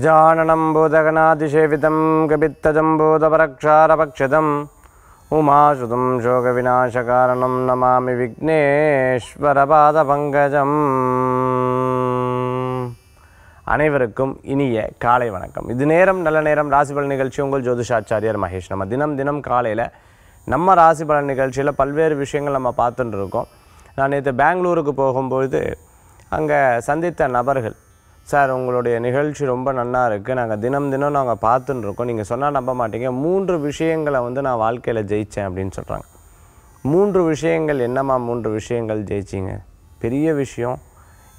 गजाननम्बोधगणातिसेवितं காரணம் நமாமி விக்னேஸ்வர பாத பங்கஜம் அனைவருக்கும் இனிய காலை வணக்கம் இது நேரம் நல்ல நேரம் ராசி பலன் நிகழ்ச்சி உங்கள் ஜோதிஷாச்சாரியர் மகேஷ் நம்ம தினம் தினம் காலையில் நம்ம ராசி பலன் நிகழ்ச்சியில் பல்வேறு விஷயங்கள் நம்ம பார்த்துட்டு இருக்கோம் நான் நேற்று பெங்களூருக்கு போகும்பொழுது அங்கே சந்தித்த நபர்கள் சார் உங்களுடைய நிகழ்ச்சி ரொம்ப நல்லா இருக்குது நாங்கள் தினம் தினம் நாங்கள் பார்த்துன்னு இருக்கோம் நீங்கள் சொன்னால் நம்ப மாட்டீங்க மூன்று விஷயங்களை வந்து நான் வாழ்க்கையில் ஜெயித்தேன் அப்படின்னு சொல்கிறாங்க மூன்று விஷயங்கள் என்னம்மா மூன்று விஷயங்கள் ஜெயிச்சிங்க பெரிய விஷயம்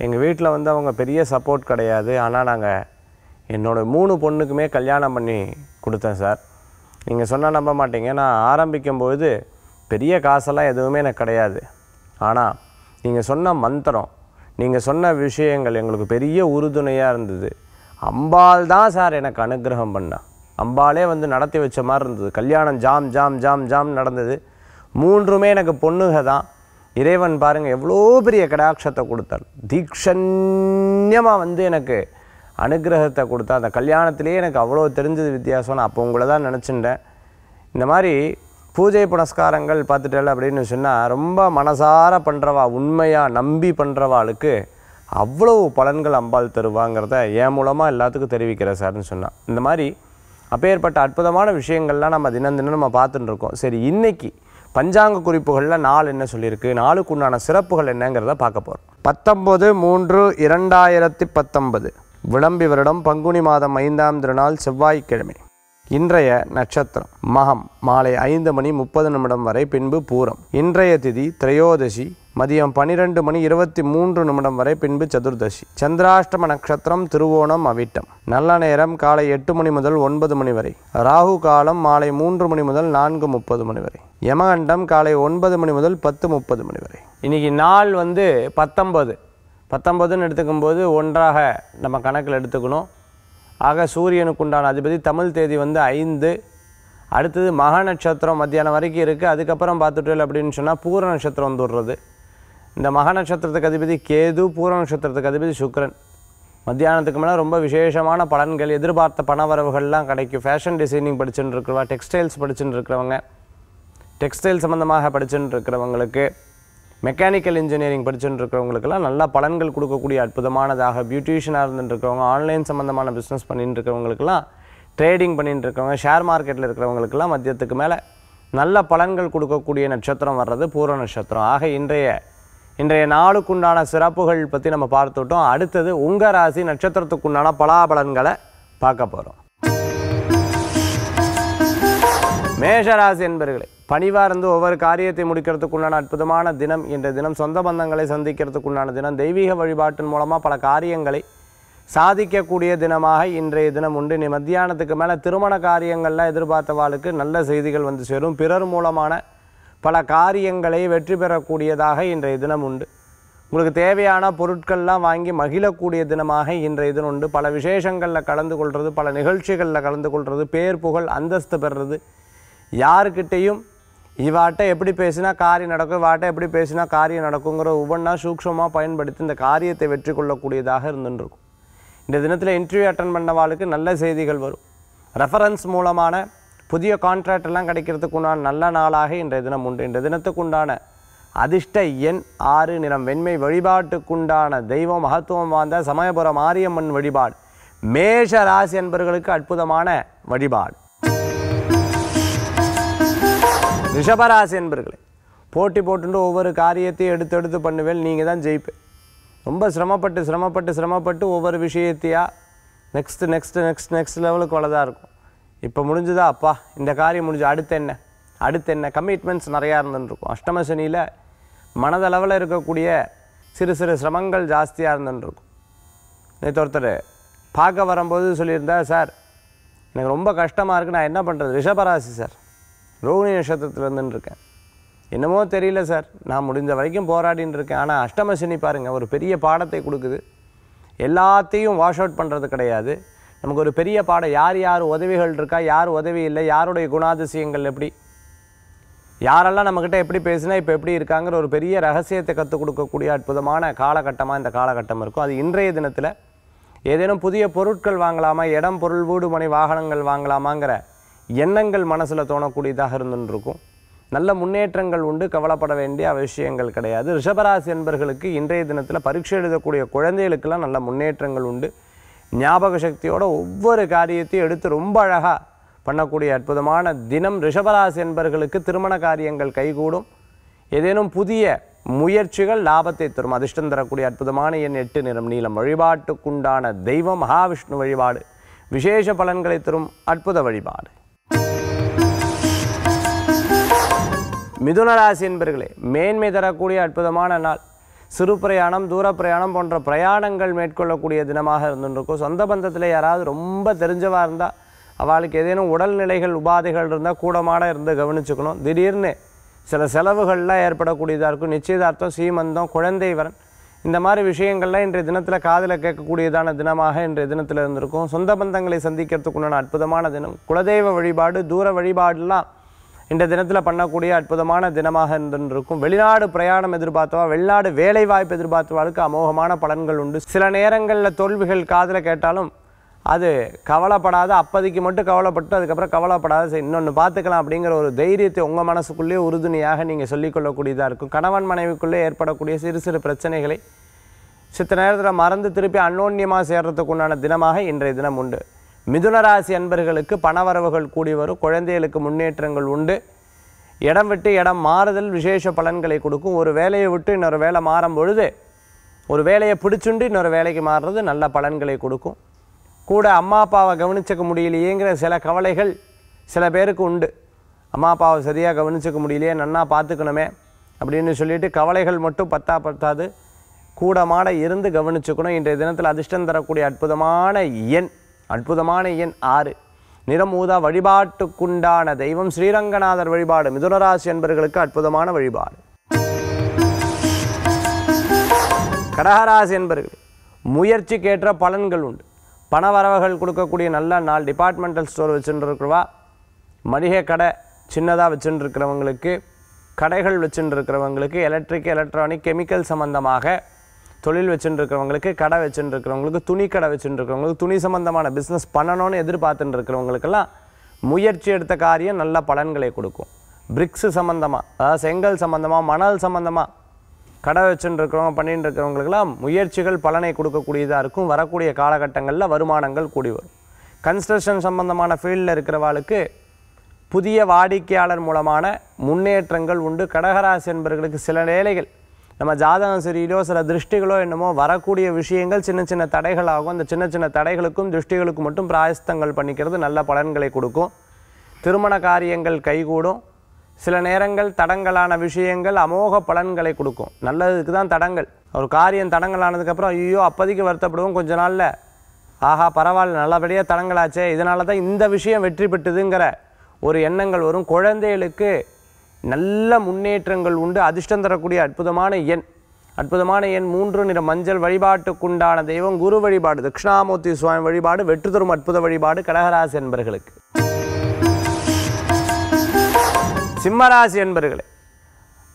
எங்கள் வீட்டில் வந்து அவங்க பெரிய சப்போர்ட் கிடையாது ஆனால் நாங்கள் என்னோடய மூணு பொண்ணுக்குமே கல்யாணம் பண்ணி கொடுத்தேன் சார் நீங்கள் சொன்னால் நம்ப மாட்டீங்க நான் ஆரம்பிக்கும்போது பெரிய காசெல்லாம் எதுவுமே எனக்கு கிடையாது ஆனால் நீங்கள் சொன்ன மந்திரம் நீங்கள் சொன்ன விஷயங்கள் எங்களுக்கு பெரிய உறுதுணையாக இருந்தது அம்பாள் தான் சார் எனக்கு அனுகிரகம் பண்ணா அம்பாலே வந்து நடத்தி வச்ச மாதிரி இருந்தது கல்யாணம் ஜாம் ஜாம் ஜாம் ஜாம் நடந்தது மூன்றுமே எனக்கு பொண்ணுக தான் இறைவன் பாருங்கள் எவ்வளோ பெரிய கடாட்சத்தை கொடுத்தார் தீக்ஷண்யமாக வந்து எனக்கு அனுகிரகத்தை கொடுத்தா அந்த கல்யாணத்துலேயே எனக்கு அவ்வளோ தெரிஞ்சது வித்தியாசம் நான் அப்போ உங்களை தான் நினச்சிட்டேன் இந்த மாதிரி பூஜை புனஸ்காரங்கள் பார்த்துட்டல அப்படின்னு சொன்னால் ரொம்ப மனசார பண்ணுறவா உண்மையாக நம்பி பண்ணுறவாளுக்கு அவ்வளவு பலன்கள் அம்பாள் தருவாங்கிறத என் மூலமாக எல்லாத்துக்கும் தெரிவிக்கிறேன் சார்னு சொன்னான் இந்த மாதிரி அப்பேற்பட்ட அற்புதமான விஷயங்கள்லாம் நம்ம தினம் தினம் நம்ம பார்த்துட்டு இருக்கோம் சரி இன்றைக்கி பஞ்சாங்க குறிப்புகளில் நாள் என்ன சொல்லியிருக்கு நாளுக்கு உண்டான சிறப்புகள் என்னங்கிறத பார்க்க போகிறோம் பத்தொம்பது மூன்று இரண்டாயிரத்தி பத்தொன்பது விளம்பி வருடம் பங்குனி மாதம் ஐந்தாம் திருநாள் செவ்வாய்க்கிழமை இன்றைய நட்சத்திரம் மகம் மாலை ஐந்து மணி முப்பது நிமிடம் வரை பின்பு பூரம் இன்றைய திதி திரையோதசி மதியம் பனிரெண்டு மணி இருபத்தி மூன்று நிமிடம் வரை பின்பு சதுர்தசி சந்திராஷ்டம நட்சத்திரம் திருவோணம் அவிட்டம் நல்ல நேரம் காலை எட்டு மணி முதல் ஒன்பது மணி வரை ராகு காலம் மாலை மூன்று மணி முதல் நான்கு முப்பது மணி வரை யமகண்டம் காலை ஒன்பது மணி முதல் பத்து முப்பது மணி வரை இன்றைக்கி நாள் வந்து பத்தொம்பது பத்தொம்பதுன்னு எடுத்துக்கும்போது ஒன்றாக நம்ம கணக்கில் எடுத்துக்கணும் ஆக சூரியனுக்கு உண்டான அதிபதி தமிழ் தேதி வந்து ஐந்து அடுத்தது மகா நட்சத்திரம் மத்தியானம் வரைக்கும் இருக்குது அதுக்கப்புறம் பார்த்துட்டு அப்படின்னு சொன்னால் பூர நட்சத்திரம் வந்துடுறது இந்த மகா நட்சத்திரத்துக்கு அதிபதி கேது பூர நட்சத்திரத்துக்கு அதிபதி சுக்கரன் மத்தியானத்துக்கு மேலே ரொம்ப விசேஷமான பலன்கள் எதிர்பார்த்த பணவரவுகள்லாம் கிடைக்கும் ஃபேஷன் டிசைனிங் படிச்சுட்டு இருக்கிறவா டெக்ஸ்டைல்ஸ் படிச்சுட்டு இருக்கிறவங்க டெக்ஸ்டைல் சம்மந்தமாக படிச்சுட்டு இருக்கிறவங்களுக்கு மெக்கானிக்கல் இன்ஜினியரிங் படிச்சுட்டு இருக்கிறவங்களுக்கெல்லாம் நல்லா பலன்கள் கொடுக்கக்கூடிய அற்புதமானதாக பியூட்டிஷியனாக இருந்துட்டு இருக்கிறவங்க ஆன்லைன் சம்மந்தமான பிஸ்னஸ் பண்ணிட்டு இருக்கிறவங்களுக்கெல்லாம் ட்ரேடிங் பண்ணிகிட்டு இருக்கிறவங்க ஷேர் மார்க்கெட்டில் இருக்கிறவங்களுக்கெல்லாம் மத்தியத்துக்கு மேலே நல்ல பலன்கள் கொடுக்கக்கூடிய நட்சத்திரம் வர்றது பூர்வ நட்சத்திரம் ஆக இன்றைய இன்றைய நாளுக்குண்டான சிறப்புகள் பற்றி நம்ம பார்த்துட்டோம் அடுத்தது உங்கள் ராசி நட்சத்திரத்துக்குண்டான பலாபலன்களை பார்க்க போகிறோம் மேஷராசி என்பர்களே பணிவாக இருந்து ஒவ்வொரு காரியத்தை முடிக்கிறதுக்குண்டான அற்புதமான தினம் என்ற தினம் சொந்த பந்தங்களை சந்திக்கிறதுக்குண்டான தினம் தெய்வீக வழிபாட்டின் மூலமாக பல காரியங்களை சாதிக்கக்கூடிய தினமாக இன்றைய தினம் உண்டு நீ மத்தியானத்துக்கு மேலே திருமண காரியங்களில் எதிர்பார்த்தவாளுக்கு நல்ல செய்திகள் வந்து சேரும் பிறர் மூலமான பல காரியங்களை வெற்றி பெறக்கூடியதாக இன்றைய தினம் உண்டு உங்களுக்கு தேவையான பொருட்கள்லாம் வாங்கி மகிழக்கூடிய தினமாக இன்றைய தினம் உண்டு பல விசேஷங்களில் கலந்து கொள்வது பல நிகழ்ச்சிகளில் கலந்து கொள்வது பேர் புகழ் அந்தஸ்து பெறுறது யாருக்கிட்டேயும் இவாட்டை எப்படி பேசினா காரியம் நடக்கும் இவாட்டை எப்படி பேசினா காரியம் நடக்குங்கிற ஒவ்வொன்றா சூக்ஷமாக பயன்படுத்தி இந்த காரியத்தை வெற்றி கொள்ளக்கூடியதாக இருந்துருக்கும் இந்த தினத்தில் இன்டர்வியூ அட்டன் பண்ணவாளுக்கு நல்ல செய்திகள் வரும் ரெஃபரன்ஸ் மூலமான புதிய கான்ட்ராக்ட் எல்லாம் கிடைக்கிறதுக்கு உண்டான நல்ல நாளாக இன்றைய தினம் உண்டு இன்றைய உண்டான அதிர்ஷ்ட எண் ஆறு நிறம் வெண்மை வழிபாட்டுக்குண்டான தெய்வம் மகத்துவம் வாய்ந்த சமயபுரம் மாரியம்மன் வழிபாடு மேஷ ராசி என்பவர்களுக்கு அற்புதமான வழிபாடு ரிஷபராசி என்பர்களே போட்டி போட்டு ஒவ்வொரு காரியத்தையும் எடுத்து எடுத்து பண்ணுவேன் நீங்கள் தான் ஜெயிப்பேன் ரொம்ப சிரமப்பட்டு சிரமப்பட்டு சிரமப்பட்டு ஒவ்வொரு விஷயத்தையாக நெக்ஸ்ட்டு நெக்ஸ்ட்டு நெக்ஸ்ட் நெக்ஸ்ட் லெவலுக்கு வளதாக இருக்கும் இப்போ முடிஞ்சுதா அப்பா இந்த காரியம் முடிஞ்சு அடுத்து என்ன அடுத்து என்ன கமிட்மெண்ட்ஸ் நிறையா இருந்துருக்கும் அஷ்டம மனதளவில் இருக்கக்கூடிய சிறு சிறு சிரமங்கள் ஜாஸ்தியாக இருந்துருக்கும் நேற்று ஒருத்தர் பார்க்க வரும்போது சொல்லியிருந்தா சார் எனக்கு ரொம்ப கஷ்டமாக இருக்குது நான் என்ன பண்ணுறது ரிஷபராசி சார் ரோகிணி நட்சத்திரத்தில் இருக்கேன் என்னமோ தெரியல சார் நான் முடிஞ்ச வரைக்கும் போராடின்னு இருக்கேன் ஆனால் அஷ்டமசினி பாருங்கள் ஒரு பெரிய பாடத்தை கொடுக்குது எல்லாத்தையும் வாஷ் அவுட் பண்ணுறது கிடையாது நமக்கு ஒரு பெரிய பாடம் யார் யார் உதவிகள் இருக்கா யார் உதவி இல்லை யாருடைய குணாதிசயங்கள் எப்படி யாரெல்லாம் நம்மக்கிட்ட எப்படி பேசினா இப்போ எப்படி இருக்காங்கிற ஒரு பெரிய ரகசியத்தை கற்றுக் கொடுக்கக்கூடிய அற்புதமான காலகட்டமாக இந்த காலகட்டம் இருக்கும் அது இன்றைய தினத்தில் ஏதேனும் புதிய பொருட்கள் வாங்கலாமா இடம் பொருள் வீடுமனை வாகனங்கள் வாங்கலாமாங்கிற எண்ணங்கள் மனசில் தோணக்கூடியதாக இருந்துருக்கும் நல்ல முன்னேற்றங்கள் உண்டு கவலைப்பட வேண்டிய அவசியங்கள் கிடையாது ரிஷபராசி என்பர்களுக்கு இன்றைய தினத்தில் பரீட்சை எழுதக்கூடிய குழந்தைகளுக்கெல்லாம் நல்ல முன்னேற்றங்கள் உண்டு ஞாபக சக்தியோட ஒவ்வொரு காரியத்தையும் எடுத்து ரொம்ப அழகாக பண்ணக்கூடிய அற்புதமான தினம் ரிஷபராசி என்பர்களுக்கு திருமண காரியங்கள் கைகூடும் ஏதேனும் புதிய முயற்சிகள் லாபத்தை தரும் அதிர்ஷ்டம் தரக்கூடிய அற்புதமான எண் எட்டு நிறம் நீளம் வழிபாட்டுக்குண்டான தெய்வம் மகாவிஷ்ணு வழிபாடு விசேஷ பலன்களை தரும் அற்புத வழிபாடு மிதுன ராசி என்பர்களே மேன்மை தரக்கூடிய அற்புதமான நாள் சிறு பிரயாணம் தூர பிரயாணம் போன்ற பிரயாணங்கள் மேற்கொள்ளக்கூடிய தினமாக இருந்துருக்கும் சொந்த பந்தத்தில் யாராவது ரொம்ப தெரிஞ்சவாக இருந்தால் அவளுக்கு ஏதேனும் உடல்நிலைகள் உபாதைகள் இருந்தால் கூடமாட இருந்து கவனிச்சுக்கணும் திடீர்னு சில செலவுகள்லாம் ஏற்படக்கூடியதாக இருக்கும் நிச்சயதார்த்தம் சீமந்தம் குழந்தை வரன் இந்த மாதிரி விஷயங்கள்லாம் இன்றைய தினத்தில் காதில் கேட்கக்கூடியதான தினமாக இன்றைய தினத்தில் இருந்திருக்கும் சொந்த பந்தங்களை சந்திக்கிறதுக்குண்டான அற்புதமான தினம் குலதெய்வ வழிபாடு தூர வழிபாடுலாம் இந்த தினத்தில் பண்ணக்கூடிய அற்புதமான தினமாக இருந்திருக்கும் வெளிநாடு பிரயாணம் எதிர்பார்த்தவா வெளிநாடு வேலை வாய்ப்பு எதிர்பார்த்தவாளுக்கு அமோகமான பலன்கள் உண்டு சில நேரங்களில் தோல்விகள் காதில் கேட்டாலும் அது கவலைப்படாத அப்போதைக்கு மட்டும் கவலைப்பட்டு அதுக்கப்புறம் கவலைப்படாத இன்னொன்று பார்த்துக்கலாம் அப்படிங்கிற ஒரு தைரியத்தை உங்கள் மனசுக்குள்ளேயே உறுதுணையாக நீங்கள் சொல்லிக்கொள்ளக்கூடியதாக இருக்கும் கணவன் மனைவிக்குள்ளே ஏற்படக்கூடிய சிறு சிறு பிரச்சனைகளை சித்த நேரத்தில் மறந்து திருப்பி அன்னோன்யமாக சேர்கிறதுக்கு உண்டான தினமாக இன்றைய தினம் உண்டு மிதுனராசி அன்பர்களுக்கு பணவரவுகள் கூடி வரும் குழந்தைகளுக்கு முன்னேற்றங்கள் உண்டு இடம் விட்டு இடம் மாறுதல் விசேஷ பலன்களை கொடுக்கும் ஒரு வேலையை விட்டு இன்னொரு வேலை மாறும் பொழுது ஒரு வேலையை பிடிச்சுண்டு இன்னொரு வேலைக்கு மாறுறது நல்ல பலன்களை கொடுக்கும் கூட அம்மா அப்பாவை கவனிச்சிக்க முடியலையேங்கிற சில கவலைகள் சில பேருக்கு உண்டு அம்மா அப்பாவை சரியாக கவனிச்சிக்க முடியலையே நன்னா பார்த்துக்கணுமே அப்படின்னு சொல்லிட்டு கவலைகள் மட்டும் பத்தா பத்தாது கூட மாட இருந்து கவனிச்சுக்கணும் இன்றைய தினத்தில் அதிர்ஷ்டம் தரக்கூடிய அற்புதமான எண் அற்புதமான எண் ஆறு நிறமூதா வழிபாட்டுக்குண்டான தெய்வம் ஸ்ரீரங்கநாதர் வழிபாடு மிதுனராசி என்பர்களுக்கு அற்புதமான வழிபாடு கடகராசி என்பர்கள் முயற்சிக்கேற்ற பலன்கள் உண்டு பண வரவுகள் கொடுக்கக்கூடிய நல்ல நாள் டிபார்ட்மெண்டல் ஸ்டோர் வச்சுருக்குறவா மளிகை கடை சின்னதாக வச்சுருக்கிறவங்களுக்கு கடைகள் வச்சுருக்கிறவங்களுக்கு எலக்ட்ரிக் எலக்ட்ரானிக் கெமிக்கல் சம்மந்தமாக தொழில் வச்சுட்டு இருக்கிறவங்களுக்கு கடை வச்சுட்டு இருக்கிறவங்களுக்கு துணி கடை வச்சுட்டு இருக்கிறவங்களுக்கு துணி சம்மந்தமான பிஸ்னஸ் பண்ணணும்னு எதிர்பார்த்துட்டு இருக்கிறவங்களுக்கெல்லாம் முயற்சி எடுத்த காரியம் நல்ல பலன்களை கொடுக்கும் பிரிக்ஸு சம்மந்தமாக அதாவது செங்கல் சம்மந்தமாக மணல் சம்மந்தமாக கடை வச்சுட்டு இருக்கிறவங்க பண்ணிட்டு இருக்கிறவங்களுக்கெல்லாம் முயற்சிகள் பலனை கொடுக்கக்கூடியதாக இருக்கும் வரக்கூடிய காலகட்டங்களில் வருமானங்கள் கூடி வரும் கன்ஸ்ட்ரக்ஷன் சம்மந்தமான ஃபீல்டில் இருக்கிறவாளுக்கு புதிய வாடிக்கையாளர் மூலமான முன்னேற்றங்கள் உண்டு கடகராசி என்பவர்களுக்கு சில வேலைகள் நம்ம ஜாதகம் சரியிலோ சில திருஷ்டிகளோ என்னமோ வரக்கூடிய விஷயங்கள் சின்ன சின்ன தடைகளாகும் அந்த சின்ன சின்ன தடைகளுக்கும் திருஷ்டிகளுக்கும் மட்டும் பிராயஸ்தங்கள் பண்ணிக்கிறது நல்ல பலன்களை கொடுக்கும் திருமண காரியங்கள் கைகூடும் சில நேரங்கள் தடங்களான விஷயங்கள் அமோக பலன்களை கொடுக்கும் நல்லதுக்கு தான் தடங்கள் ஒரு காரியம் தடங்களானதுக்கப்புறம் ஐயோ அப்போதைக்கு வருத்தப்படுவோம் கொஞ்ச நாளில் ஆஹா பரவாயில்ல நல்லபடியாக தடங்களாச்சே இதனால தான் இந்த விஷயம் வெற்றி பெற்றுதுங்கிற ஒரு எண்ணங்கள் வரும் குழந்தைகளுக்கு நல்ல முன்னேற்றங்கள் உண்டு அதிர்ஷ்டம் தரக்கூடிய அற்புதமான எண் அற்புதமான எண் மூன்று நிற மஞ்சள் வழிபாட்டுக்குண்டான தெய்வம் குரு வழிபாடு தட்சிணாமூர்த்தி சுவாமி வழிபாடு வெற்றி தரும் அற்புத வழிபாடு கடகராசி என்பர்களுக்கு சிம்மராசி என்பர்களே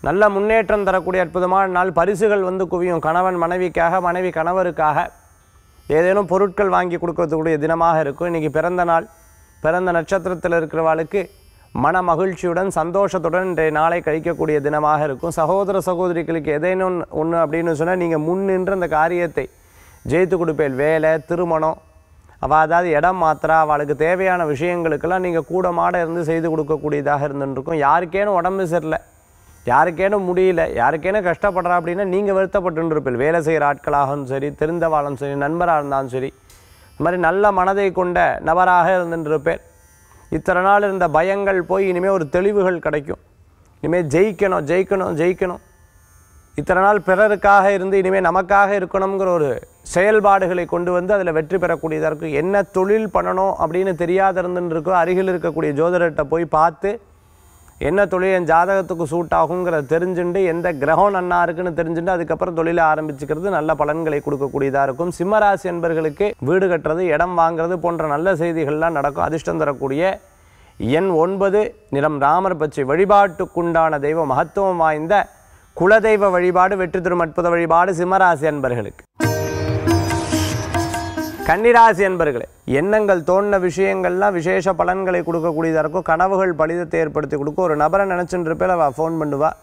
நல்ல முன்னேற்றம் தரக்கூடிய அற்புதமான நாள் பரிசுகள் வந்து குவியும் கணவன் மனைவிக்காக மனைவி கணவருக்காக ஏதேனும் பொருட்கள் வாங்கி கொடுக்கறதுக்கூடிய தினமாக இருக்கும் இன்றைக்கி பிறந்த நாள் பிறந்த நட்சத்திரத்தில் இருக்கிறவாளுக்கு மன மகிழ்ச்சியுடன் சந்தோஷத்துடன் இன்றைய நாளை கழிக்கக்கூடிய தினமாக இருக்கும் சகோதர சகோதரிகளுக்கு எதேனும் ஒன்று அப்படின்னு சொன்னால் நீங்கள் முன்னின்று அந்த காரியத்தை ஜெயித்து கொடுப்பேன் வேலை திருமணம் அவள் அதாவது இடம் மாத்திரா அவளுக்கு தேவையான விஷயங்களுக்கெல்லாம் நீங்கள் கூட மாட இருந்து செய்து கொடுக்கக்கூடியதாக இருந்துருக்கும் யாருக்கேனும் உடம்பு சரியில்லை யாருக்கேனும் முடியல யாருக்கேனும் கஷ்டப்படுறா அப்படின்னா நீங்கள் இருப்பீள் வேலை செய்கிற ஆட்களாகவும் சரி தெரிந்தவாளும் சரி நண்பராக இருந்தாலும் சரி இந்த மாதிரி நல்ல மனதை கொண்ட நபராக இருந்துருப்பேன் இத்தனை நாள் இருந்த பயங்கள் போய் இனிமேல் ஒரு தெளிவுகள் கிடைக்கும் இனிமேல் ஜெயிக்கணும் ஜெயிக்கணும் ஜெயிக்கணும் இத்தனை நாள் பிறருக்காக இருந்து இனிமேல் நமக்காக இருக்கணுங்கிற ஒரு செயல்பாடுகளை கொண்டு வந்து அதில் வெற்றி பெறக்கூடியதாக இருக்கும் என்ன தொழில் பண்ணணும் அப்படின்னு தெரியாத இருந்துருக்கோ அருகில் இருக்கக்கூடிய ஜோதிடர்கிட்ட போய் பார்த்து என்ன தொழில் என் ஜாதகத்துக்கு சூட் ஆகுங்கிறத தெரிஞ்சுண்டு எந்த கிரகம் நன்னா இருக்குன்னு தெரிஞ்சுட்டு அதுக்கப்புறம் தொழிலை ஆரம்பிச்சுக்கிறது நல்ல பலன்களை கொடுக்கக்கூடியதாக இருக்கும் சிம்மராசி என்பர்களுக்கு வீடு கட்டுறது இடம் வாங்குறது போன்ற நல்ல செய்திகள்லாம் நடக்கும் அதிர்ஷ்டம் தரக்கூடிய எண் ஒன்பது நிறம் ராமர் பச்சை வழிபாட்டுக்குண்டான தெய்வ மகத்துவம் வாய்ந்த குலதெய்வ வழிபாடு வெற்றி தரும் அற்புத வழிபாடு சிம்மராசி அன்பர்களுக்கு கன்னிராசி என்பர்களே எண்ணங்கள் தோன்ற விஷயங்கள்லாம் விசேஷ பலன்களை கொடுக்கக்கூடியதாக இருக்கும் கனவுகள் பலிதத்தை ஏற்படுத்தி கொடுக்கும் ஒரு நபரை நினச்சின்னு பேர் அவள் ஃபோன் பண்ணுவாள்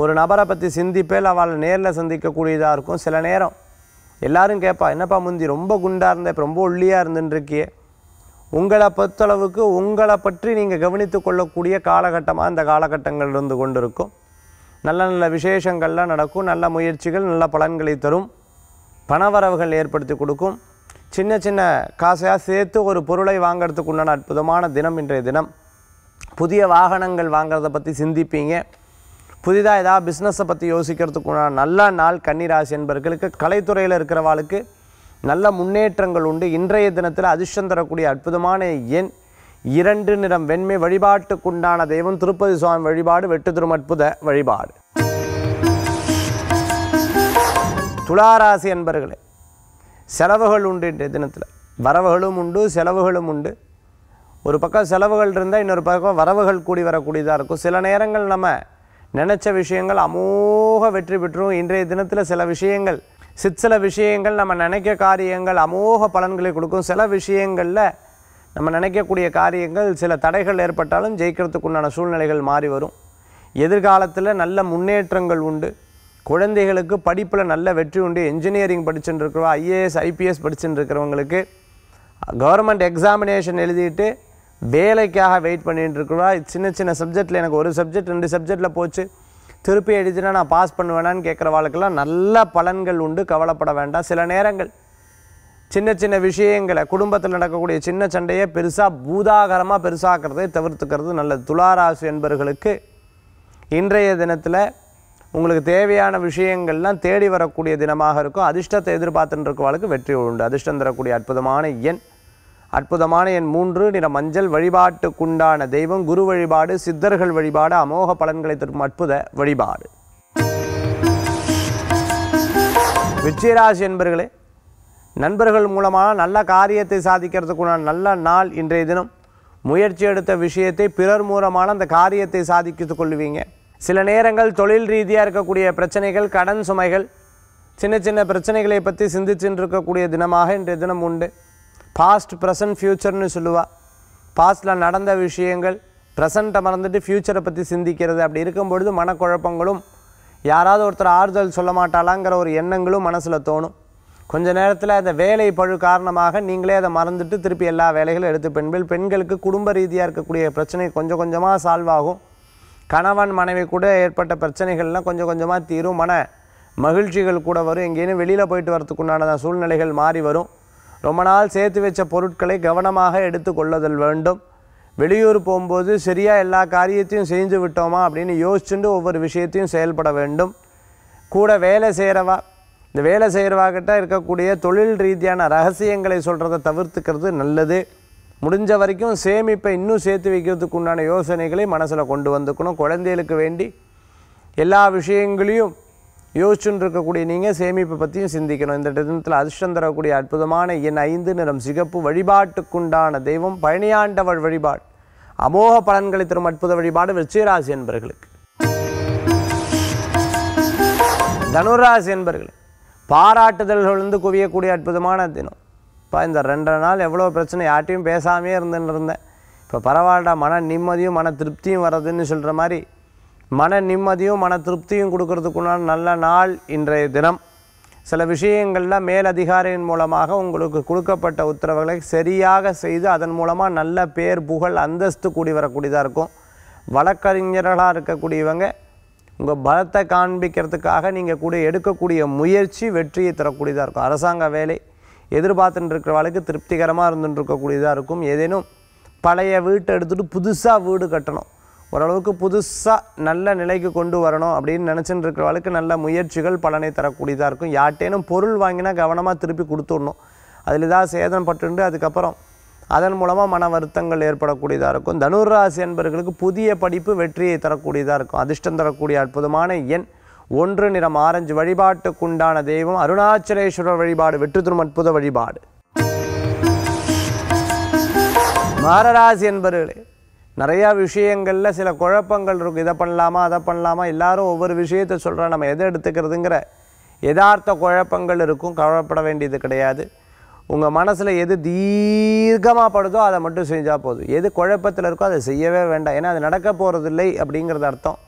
ஒரு நபரை பற்றி சிந்திப்பேல் அவளை நேரில் சந்திக்கக்கூடியதாக இருக்கும் சில நேரம் எல்லாரும் கேட்பா என்னப்பா முந்தி ரொம்ப குண்டாக இருந்த இப்போ ரொம்ப ஒல்லியாக இருந்துருக்கியே உங்களை பொறுத்தளவுக்கு உங்களை பற்றி நீங்கள் கவனித்து கொள்ளக்கூடிய காலகட்டமாக அந்த காலகட்டங்கள் இருந்து கொண்டு இருக்கும் நல்ல நல்ல விசேஷங்கள்லாம் நடக்கும் நல்ல முயற்சிகள் நல்ல பலன்களை தரும் பணவரவுகள் ஏற்படுத்தி கொடுக்கும் சின்ன சின்ன காசையாக சேர்த்து ஒரு பொருளை வாங்கிறதுக்கு உண்டான அற்புதமான தினம் இன்றைய தினம் புதிய வாகனங்கள் வாங்கிறத பற்றி சிந்திப்பீங்க புதிதாக ஏதாவது பிஸ்னஸை பற்றி யோசிக்கிறதுக்கு உண்டான நல்ல நாள் கன்னிராசி என்பர்களுக்கு கலைத்துறையில் இருக்கிறவாளுக்கு நல்ல முன்னேற்றங்கள் உண்டு இன்றைய தினத்தில் அதிர்ஷ்டம் தரக்கூடிய அற்புதமான எண் இரண்டு நிறம் வெண்மை வழிபாட்டுக்குண்டான தெய்வம் திருப்பதி சுவாமி வழிபாடு வெட்டு அற்புத வழிபாடு துளாராசி என்பர்களே செலவுகள் உண்டு இன்றைய தினத்தில் வரவுகளும் உண்டு செலவுகளும் உண்டு ஒரு பக்கம் செலவுகள் இருந்தால் இன்னொரு பக்கம் வரவுகள் கூடி வரக்கூடியதாக இருக்கும் சில நேரங்கள் நம்ம நினச்ச விஷயங்கள் அமோக வெற்றி பெற்றும் இன்றைய தினத்தில் சில விஷயங்கள் சிற்சில விஷயங்கள் நம்ம நினைக்க காரியங்கள் அமோக பலன்களை கொடுக்கும் சில விஷயங்களில் நம்ம நினைக்கக்கூடிய காரியங்கள் சில தடைகள் ஏற்பட்டாலும் ஜெயிக்கிறதுக்குண்டான சூழ்நிலைகள் மாறி வரும் எதிர்காலத்தில் நல்ல முன்னேற்றங்கள் உண்டு குழந்தைகளுக்கு படிப்பில் நல்ல வெற்றி உண்டு என்ஜினியரிங் படிச்சுட்டு ஐஏஎஸ் ஐபிஎஸ் படிச்சுட்டு இருக்கிறவங்களுக்கு கவர்மெண்ட் எக்ஸாமினேஷன் எழுதிட்டு வேலைக்காக வெயிட் பண்ணிகிட்டு சின்ன சின்ன சப்ஜெக்டில் எனக்கு ஒரு சப்ஜெக்ட் ரெண்டு சப்ஜெக்டில் போச்சு திருப்பி எழுதினா நான் பாஸ் பண்ணுவேனான்னு கேட்குற வாழ்க்கெல்லாம் நல்ல பலன்கள் உண்டு கவலைப்பட வேண்டாம் சில நேரங்கள் சின்ன சின்ன விஷயங்களை குடும்பத்தில் நடக்கக்கூடிய சின்ன சண்டையை பெருசாக பூதாகரமாக பெருசாக்கிறதை தவிர்த்துக்கிறது நல்லது துளாராசு என்பவர்களுக்கு இன்றைய தினத்தில் உங்களுக்கு தேவையான விஷயங்கள்லாம் தேடி வரக்கூடிய தினமாக இருக்கும் அதிர்ஷ்டத்தை எதிர்பார்த்துன்னு இருக்கவளுக்கு வெற்றி உண்டு அதிர்ஷ்டம் தரக்கூடிய அற்புதமான எண் அற்புதமான என் மூன்று நிற மஞ்சள் வழிபாட்டுக்குண்டான தெய்வம் குரு வழிபாடு சித்தர்கள் வழிபாடு அமோக பலன்களை தரும் அற்புத வழிபாடு விச்சிராசி என்பர்களே நண்பர்கள் மூலமாக நல்ல காரியத்தை சாதிக்கிறதுக்குண்டான நல்ல நாள் இன்றைய தினம் முயற்சி எடுத்த விஷயத்தை பிறர் மூலமான அந்த காரியத்தை சாதித்து கொள்வீங்க சில நேரங்கள் தொழில் ரீதியாக இருக்கக்கூடிய பிரச்சனைகள் கடன் சுமைகள் சின்ன சின்ன பிரச்சனைகளை பற்றி சிந்திச்சுட்டு இருக்கக்கூடிய தினமாக இன்றைய தினம் உண்டு பாஸ்ட் ப்ரெசன்ட் ஃப்யூச்சர்னு சொல்லுவாள் பாஸ்டில் நடந்த விஷயங்கள் ப்ரெசண்ட்டை மறந்துட்டு ஃப்யூச்சரை பற்றி சிந்திக்கிறது அப்படி இருக்கும் பொழுது மனக்குழப்பங்களும் யாராவது ஒருத்தர் ஆறுதல் சொல்ல மாட்டாளாங்கிற ஒரு எண்ணங்களும் மனசில் தோணும் கொஞ்ச நேரத்தில் அந்த வேலை பழு காரணமாக நீங்களே அதை மறந்துட்டு திருப்பி எல்லா வேலைகளும் எடுத்து பெண்கள் பெண்களுக்கு குடும்ப ரீதியாக இருக்கக்கூடிய பிரச்சனை கொஞ்சம் கொஞ்சமாக சால்வ் ஆகும் கணவன் மனைவி கூட ஏற்பட்ட பிரச்சனைகள்லாம் கொஞ்சம் கொஞ்சமாக தீரும் மன மகிழ்ச்சிகள் கூட வரும் எங்கேயும் வெளியில் போயிட்டு வரத்துக்கு உண்டான சூழ்நிலைகள் மாறி வரும் ரொம்ப நாள் சேர்த்து வச்ச பொருட்களை கவனமாக எடுத்து கொள்ளுதல் வேண்டும் வெளியூர் போகும்போது சரியாக எல்லா காரியத்தையும் செஞ்சு விட்டோமா அப்படின்னு யோசிச்சுட்டு ஒவ்வொரு விஷயத்தையும் செயல்பட வேண்டும் கூட வேலை செய்கிறவா இந்த வேலை செய்கிறவாகிட்ட இருக்கக்கூடிய தொழில் ரீதியான ரகசியங்களை சொல்கிறத தவிர்த்துக்கிறது நல்லது முடிஞ்ச வரைக்கும் சேமிப்பை இன்னும் சேர்த்து வைக்கிறதுக்கு உண்டான யோசனைகளை மனசில் கொண்டு வந்துக்கணும் குழந்தைகளுக்கு வேண்டி எல்லா விஷயங்களையும் யோசிச்சுன்னு இருக்கக்கூடிய நீங்கள் சேமிப்பை பற்றியும் சிந்திக்கணும் இந்த தினத்தில் அதிர்ஷ்டம் தரக்கூடிய அற்புதமான என் ஐந்து நிறம் சிகப்பு வழிபாட்டுக்குண்டான தெய்வம் பழனியாண்டவள் வழிபாடு அமோக பலன்களை தரும் அற்புத வழிபாடு வெச்சிராசி என்பர்களுக்கு தனுராசி என்பர்கள் பாராட்டுதல்கள் வந்து குவியக்கூடிய அற்புதமான தினம் அப்பா இந்த ரெண்டரை நாள் எவ்வளோ பிரச்சனை யார்ட்டையும் பேசாமே இருந்துன்னு இருந்தேன் இப்போ பரவாயில்லடா மன நிம்மதியும் மன திருப்தியும் வர்றதுன்னு சொல்கிற மாதிரி மன நிம்மதியும் மன திருப்தியும் கொடுக்கறதுக்குன்னா நல்ல நாள் இன்றைய தினம் சில விஷயங்களில் மேலதிகாரியின் மூலமாக உங்களுக்கு கொடுக்கப்பட்ட உத்தரவுகளை சரியாக செய்து அதன் மூலமாக நல்ல பேர் புகழ் அந்தஸ்து கூடி வரக்கூடியதாக இருக்கும் வழக்கறிஞர்களாக இருக்கக்கூடியவங்க உங்கள் பலத்தை காண்பிக்கிறதுக்காக நீங்கள் கூட எடுக்கக்கூடிய முயற்சி வெற்றியை தரக்கூடியதாக இருக்கும் அரசாங்க வேலை எதிர்பார்த்துட்டுருக்கிறவாளுக்கு திருப்திகரமாக இருந்துட்டுருக்கக்கூடியதாக இருக்கும் ஏதேனும் பழைய வீட்டை எடுத்துகிட்டு புதுசாக வீடு கட்டணும் ஓரளவுக்கு புதுசாக நல்ல நிலைக்கு கொண்டு வரணும் அப்படின்னு நினச்சிட்டு இருக்கிறவளுக்கு நல்ல முயற்சிகள் பலனை தரக்கூடியதாக இருக்கும் யார்ட்டேனும் பொருள் வாங்கினா கவனமாக திருப்பி கொடுத்துடணும் அதில் ஏதாவது சேதம் பட்டு அதுக்கப்புறம் அதன் மூலமாக மன வருத்தங்கள் ஏற்படக்கூடியதாக இருக்கும் தனுராசி என்பவர்களுக்கு புதிய படிப்பு வெற்றியை தரக்கூடியதாக இருக்கும் அதிர்ஷ்டம் தரக்கூடிய அற்புதமான எண் ஒன்று நிறம் ஆரஞ்சு வழிபாட்டுக்குண்டான தெய்வம் அருணாச்சலேஸ்வரர் வழிபாடு வெற்றி அற்புத வழிபாடு மாரராசி என்பவர்களே நிறையா விஷயங்களில் சில குழப்பங்கள் இருக்கும் இதை பண்ணலாமா அதை பண்ணலாமா எல்லாரும் ஒவ்வொரு விஷயத்தை சொல்கிறோம் நம்ம எதை எடுத்துக்கிறதுங்கிற எதார்த்த குழப்பங்கள் இருக்கும் கவலைப்பட வேண்டியது கிடையாது உங்கள் மனசில் எது தீர்க்கமாக படுதோ அதை மட்டும் செஞ்சால் போதும் எது குழப்பத்தில் இருக்கோ அதை செய்யவே வேண்டாம் ஏன்னா அது நடக்க போகிறதில்லை அப்படிங்கிறது அர்த்தம்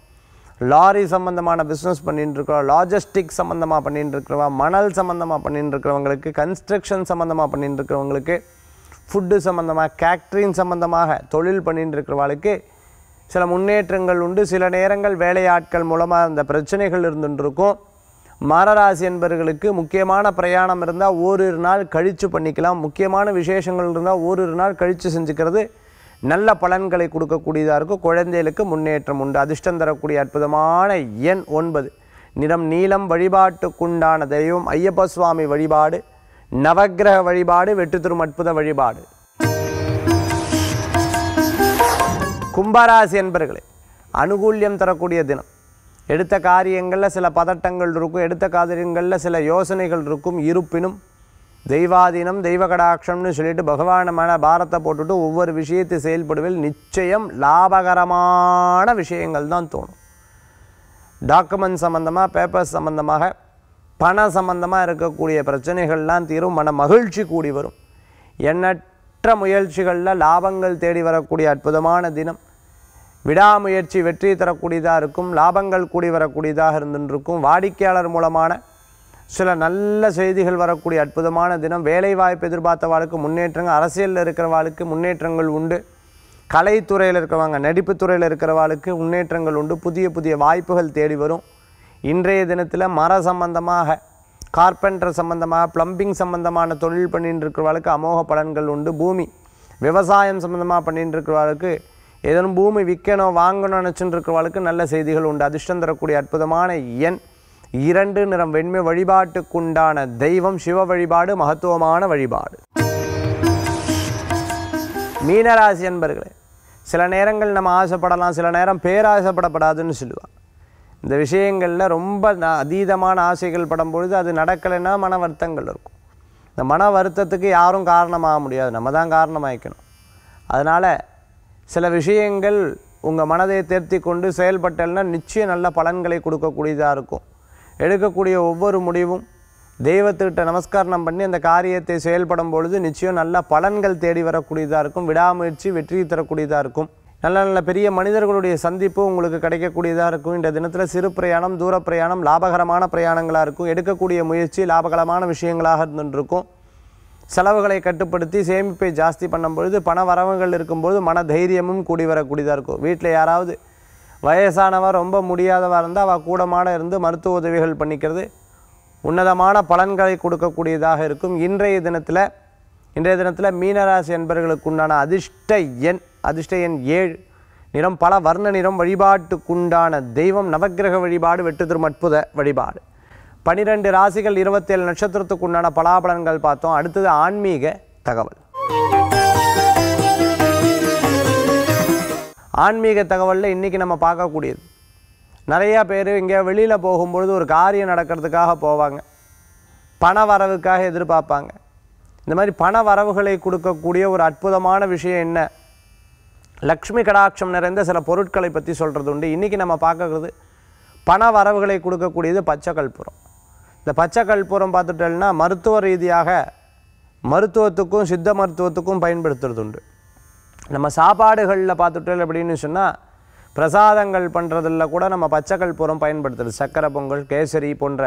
லாரி சம்மந்தமான பிஸ்னஸ் பண்ணிகிட்டு இருக்கிறோம் லாஜிஸ்டிக் சம்மந்தமாக பண்ணிகிட்டு இருக்கிறவா மணல் சம்மந்தமாக பண்ணிட்டு இருக்கிறவங்களுக்கு கன்ஸ்ட்ரக்ஷன் சம்மந்தமாக பண்ணிகிட்டு இருக்கிறவங்களுக்கு ஃபுட்டு சம்மந்தமாக கேட்ரிங் சம்மந்தமாக தொழில் பண்ணிட்டு இருக்கிறவாளுக்கு சில முன்னேற்றங்கள் உண்டு சில நேரங்கள் வேலையாட்கள் மூலமாக அந்த பிரச்சனைகள் இருந்துருக்கும் மரராசி என்பவர்களுக்கு முக்கியமான பிரயாணம் இருந்தால் ஓரிரு நாள் கழித்து பண்ணிக்கலாம் முக்கியமான விசேஷங்கள் இருந்தால் ஓரிரு நாள் கழித்து செஞ்சுக்கிறது நல்ல பலன்களை கொடுக்கக்கூடியதாக இருக்கும் குழந்தைகளுக்கு முன்னேற்றம் உண்டு அதிர்ஷ்டம் தரக்கூடிய அற்புதமான எண் ஒன்பது நிறம் நீளம் வழிபாட்டுக்குண்டான தெய்வம் ஐயப்ப சுவாமி வழிபாடு நவகிரக வழிபாடு வெற்றி தரும் அற்புத வழிபாடு கும்பராசி என்பர்களே அனுகூல்யம் தரக்கூடிய தினம் எடுத்த காரியங்களில் சில பதட்டங்கள் இருக்கும் எடுத்த காரியங்களில் சில யோசனைகள் இருக்கும் இருப்பினும் தெய்வாதீனம் தெய்வ கடாட்சம்னு சொல்லிட்டு பகவானமான பாரத்தை போட்டுட்டு ஒவ்வொரு விஷயத்தை செயல்படுவதில் நிச்சயம் லாபகரமான விஷயங்கள் தான் தோணும் டாக்குமெண்ட் சம்மந்தமாக பேப்பர்ஸ் சம்மந்தமாக பண சம்பந்தமாக இருக்கக்கூடிய பிரச்சனைகள்லாம் தீரும் மன மகிழ்ச்சி கூடி வரும் எண்ணற்ற முயற்சிகளில் லாபங்கள் தேடி வரக்கூடிய அற்புதமான தினம் விடாமுயற்சி வெற்றி தரக்கூடியதாக இருக்கும் லாபங்கள் கூடி வரக்கூடியதாக இருந்துருக்கும் வாடிக்கையாளர் மூலமான சில நல்ல செய்திகள் வரக்கூடிய அற்புதமான தினம் வேலைவாய்ப்பு எதிர்பார்த்தவாளுக்கு முன்னேற்றங்கள் அரசியலில் இருக்கிறவாளுக்கு முன்னேற்றங்கள் உண்டு கலைத்துறையில் இருக்கிறவங்க நடிப்புத்துறையில் இருக்கிறவாளுக்கு முன்னேற்றங்கள் உண்டு புதிய புதிய வாய்ப்புகள் தேடி வரும் இன்றைய தினத்தில் மர சம்பந்தமாக கார்பெண்டர் சம்பந்தமாக ப்ளம்பிங் சம்பந்தமான தொழில் பண்ணிட்டு இருக்கிறவாளுக்கு அமோக பலன்கள் உண்டு பூமி விவசாயம் சம்மந்தமாக பண்ணிட்டு இருக்கிறவாளுக்கு ஏதேனும் பூமி விற்கணும் வாங்கணும் நினச்சிட்டு இருக்கிறவாளுக்கு நல்ல செய்திகள் உண்டு அதிர்ஷ்டம் தரக்கூடிய அற்புதமான எண் இரண்டு நிறம் வெண்மை வழிபாட்டுக்குண்டான தெய்வம் சிவ வழிபாடு மகத்துவமான வழிபாடு மீனராசி அன்பர்களே சில நேரங்கள் நம்ம ஆசைப்படலாம் சில நேரம் பேராசைப்படப்படாதுன்னு சொல்லுவாள் இந்த விஷயங்களில் ரொம்ப அதீதமான ஆசைகள் படும் பொழுது அது நடக்கலைன்னா மன வருத்தங்கள் இருக்கும் இந்த மன வருத்தத்துக்கு யாரும் காரணமாக முடியாது நம்ம தான் காரணமாகிக்கணும் அதனால் சில விஷயங்கள் உங்கள் மனதை தேர்த்தி கொண்டு செயல்பட்டல்னா நிச்சயம் நல்ல பலன்களை கொடுக்கக்கூடியதாக இருக்கும் எடுக்கக்கூடிய ஒவ்வொரு முடிவும் தெய்வத்துக்கிட்ட நமஸ்காரணம் பண்ணி அந்த காரியத்தை செயல்படும் பொழுது நிச்சயம் நல்ல பலன்கள் தேடி வரக்கூடியதாக இருக்கும் விடாமுயற்சி வெற்றி தரக்கூடியதாக இருக்கும் நல்ல நல்ல பெரிய மனிதர்களுடைய சந்திப்பு உங்களுக்கு கிடைக்கக்கூடியதாக இருக்கும் இந்த தினத்தில் சிறு பிரயாணம் தூர பிரயாணம் லாபகரமான பிரயாணங்களாக இருக்கும் எடுக்கக்கூடிய முயற்சி லாபகரமான விஷயங்களாக இருந்துருக்கும் செலவுகளை கட்டுப்படுத்தி சேமிப்பை ஜாஸ்தி பண்ணும்பொழுது பண வரவுகள் இருக்கும்போது மன தைரியமும் கூடி வரக்கூடியதாக இருக்கும் வீட்டில் யாராவது வயசானவர் ரொம்ப முடியாதவா இருந்தால் அவள் கூடமாட இருந்து மருத்துவ உதவிகள் பண்ணிக்கிறது உன்னதமான பலன்களை கொடுக்கக்கூடியதாக இருக்கும் இன்றைய தினத்தில் இன்றைய தினத்தில் மீனராசி என்பர்களுக்கு உண்டான அதிர்ஷ்ட எண் அதிர்ஷ்ட எண் ஏழு நிறம் பல வர்ண நிறம் வழிபாட்டுக்குண்டான தெய்வம் நவகிரக வழிபாடு வெட்டு திரும் அற்புத வழிபாடு பனிரெண்டு ராசிகள் இருபத்தேழு நட்சத்திரத்துக்குண்டான பலாபலன்கள் பார்த்தோம் அடுத்தது ஆன்மீக தகவல் ஆன்மீக தகவலில் இன்றைக்கி நம்ம பார்க்கக்கூடியது நிறையா பேர் இங்கே வெளியில் போகும்பொழுது ஒரு காரியம் நடக்கிறதுக்காக போவாங்க பண வரவுக்காக எதிர்பார்ப்பாங்க இந்த மாதிரி பண வரவுகளை கொடுக்கக்கூடிய ஒரு அற்புதமான விஷயம் என்ன லக்ஷ்மி கடாட்சம் நிறைந்த சில பொருட்களை பற்றி சொல்கிறது உண்டு இன்றைக்கி நம்ம பார்க்கறது பண வரவுகளை கொடுக்கக்கூடியது பச்சை கல்புரம் இந்த பச்சை கல்புரம் பார்த்துட்டோம்னா மருத்துவ ரீதியாக மருத்துவத்துக்கும் சித்த மருத்துவத்துக்கும் பயன்படுத்துறது உண்டு நம்ம சாப்பாடுகளில் பார்த்துட்டோம் அப்படின்னு சொன்னால் பிரசாதங்கள் பண்ணுறதில் கூட நம்ம பச்சைக்கற்பூரம் பயன்படுத்துறது சக்கரை பொங்கல் கேசரி போன்ற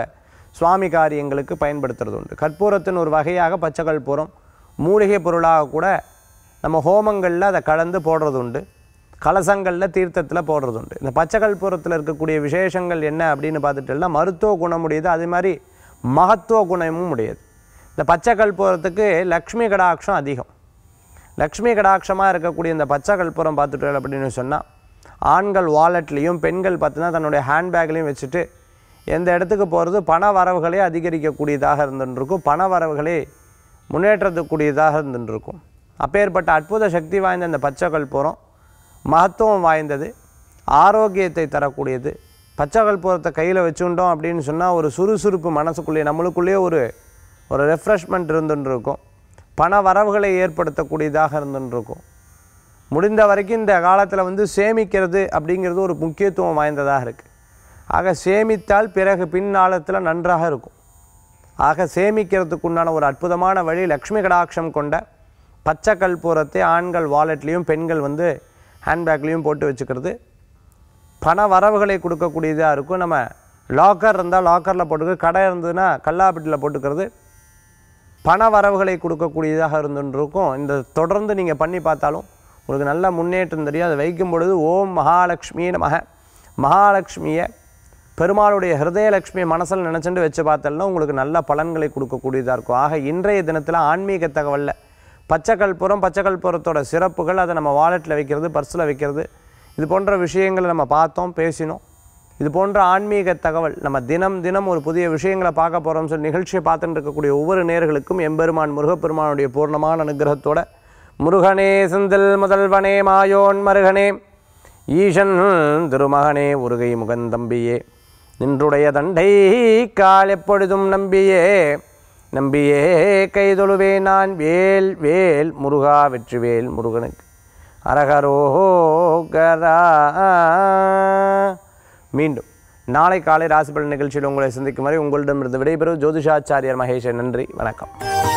சுவாமி காரியங்களுக்கு பயன்படுத்துறது உண்டு கற்பூரத்தின் ஒரு வகையாக பச்சைக்கற்பூரம் மூலிகை பொருளாக கூட நம்ம ஹோமங்களில் அதை கலந்து போடுறது உண்டு கலசங்களில் தீர்த்தத்தில் போடுறது உண்டு இந்த பச்சைக்கல் புறத்தில் இருக்கக்கூடிய விசேஷங்கள் என்ன அப்படின்னு பார்த்துட்டோம்னா மருத்துவ குணம் உடையது அதே மாதிரி மகத்துவ குணமும் உடையது இந்த பச்சைக்கல் பூரத்துக்கு லக்ஷ்மி கடாட்சம் அதிகம் லக்ஷ்மி கடாட்சமாக இருக்கக்கூடிய இந்த பச்சை கற்பூரம் பார்த்துட்டு அப்படின்னு சொன்னால் ஆண்கள் வாலெட்லேயும் பெண்கள் பார்த்தீங்கன்னா தன்னுடைய ஹேண்ட்பேக்லையும் வச்சுட்டு எந்த இடத்துக்கு போகிறது பண வரவுகளே அதிகரிக்கக்கூடியதாக இருந்துருக்கும் பண வரவுகளே முன்னேற்றத்துக்கூடியதாக இருந்துருக்கும் அப்பேற்பட்ட அற்புத சக்தி வாய்ந்த இந்த பச்சை கற்பூரம் மகத்துவம் வாய்ந்தது ஆரோக்கியத்தை தரக்கூடியது பச்சை கற்பூரத்தை கையில் வச்சுட்டோம் அப்படின்னு சொன்னால் ஒரு சுறுசுறுப்பு மனசுக்குள்ளேயே நம்மளுக்குள்ளேயே ஒரு ஒரு ரெஃப்ரெஷ்மெண்ட் இருந்துருக்கும் பண வரவுகளை ஏற்படுத்தக்கூடியதாக இருந்துருக்கும் முடிந்த வரைக்கும் இந்த காலத்தில் வந்து சேமிக்கிறது அப்படிங்கிறது ஒரு முக்கியத்துவம் வாய்ந்ததாக இருக்குது ஆக சேமித்தால் பிறகு பின்னாலத்தில் நன்றாக இருக்கும் ஆக சேமிக்கிறதுக்கு உண்டான ஒரு அற்புதமான வழி லக்ஷ்மி கடாட்சம் கொண்ட பச்சை கல்பூரத்தை ஆண்கள் வாலெட்லேயும் பெண்கள் வந்து ஹேண்ட்பேக்லேயும் போட்டு வச்சுக்கிறது பண வரவுகளை கொடுக்கக்கூடியதாக இருக்கும் நம்ம லாக்கர் இருந்தால் லாக்கரில் போட்டுக்கிறது கடை இருந்ததுன்னா கல்லாப்பட்டியில் போட்டுக்கிறது பண வரவுகளை கொடுக்கக்கூடியதாக இருந்துருக்கும் இந்த தொடர்ந்து நீங்கள் பண்ணி பார்த்தாலும் உங்களுக்கு நல்ல முன்னேற்றம் தெரியும் அதை வைக்கும் பொழுது ஓம் மகாலட்சுமி மக மகாலட்சுமியை பெருமாளுடைய ஹிருதயலட்சுமி மனசில் நினச்சிட்டு வச்சு பார்த்தோம்னா உங்களுக்கு நல்ல பலன்களை கொடுக்கக்கூடியதாக இருக்கும் ஆக இன்றைய தினத்தில் ஆன்மீக தகவலில் பச்சைக்கல்புரம் பச்சைக்கல்புரத்தோட சிறப்புகள் அதை நம்ம வாலெட்டில் வைக்கிறது பர்ஸில் வைக்கிறது இது போன்ற விஷயங்களை நம்ம பார்த்தோம் பேசினோம் இது போன்ற ஆன்மீக தகவல் நம்ம தினம் தினம் ஒரு புதிய விஷயங்களை பார்க்க போகிறோம் சொல்லி நிகழ்ச்சியை பார்த்துட்டு இருக்கக்கூடிய ஒவ்வொரு நேர்களுக்கும் எம்பெருமான் முருகப்பெருமானுடைய பூர்ணமான அனுகிரகத்தோட முருகனே செந்தில் முதல்வனே மாயோன் மருகனே ஈசன் திருமகனே உருகை முகந்தம்பியே நின்றுடைய தண்டை கால் எப்பொழுதும் நம்பியே நம்பியே கைதொழுவே நான் வேல் வேல் முருகா வெற்றிவேல் முருகனுக்கு அரகரோகரா மீண்டும் நாளை காலை ராசிபலன் நிகழ்ச்சியில் உங்களை சந்திக்கும் வரை உங்களிடமிருந்து விடைபெறும் ஜோதிஷாச்சாரியர் மகேஷன் நன்றி வணக்கம்